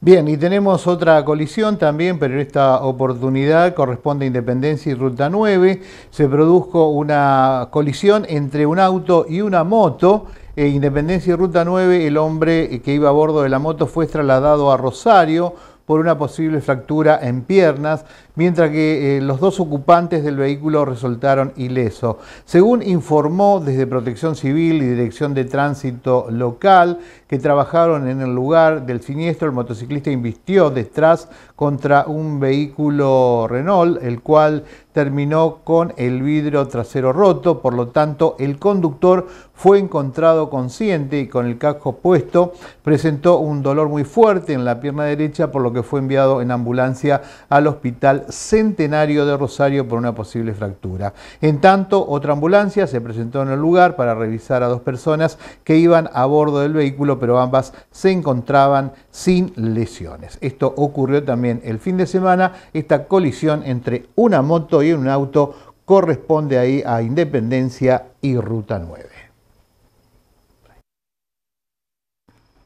Bien, y tenemos otra colisión también, pero en esta oportunidad corresponde a Independencia y Ruta 9. Se produjo una colisión entre un auto y una moto. Eh, Independencia y Ruta 9, el hombre que iba a bordo de la moto fue trasladado a Rosario por una posible fractura en piernas, mientras que eh, los dos ocupantes del vehículo resultaron ilesos. Según informó desde Protección Civil y Dirección de Tránsito Local, que trabajaron en el lugar del siniestro, el motociclista invistió detrás contra un vehículo Renault, el cual terminó con el vidrio trasero roto, por lo tanto el conductor fue encontrado consciente y con el casco puesto presentó un dolor muy fuerte en la pierna derecha, por lo que fue enviado en ambulancia al Hospital Centenario de Rosario por una posible fractura. En tanto, otra ambulancia se presentó en el lugar para revisar a dos personas que iban a bordo del vehículo, pero ambas se encontraban sin lesiones. Esto ocurrió también el fin de semana, esta colisión entre una moto y un auto corresponde ahí a Independencia y Ruta 9.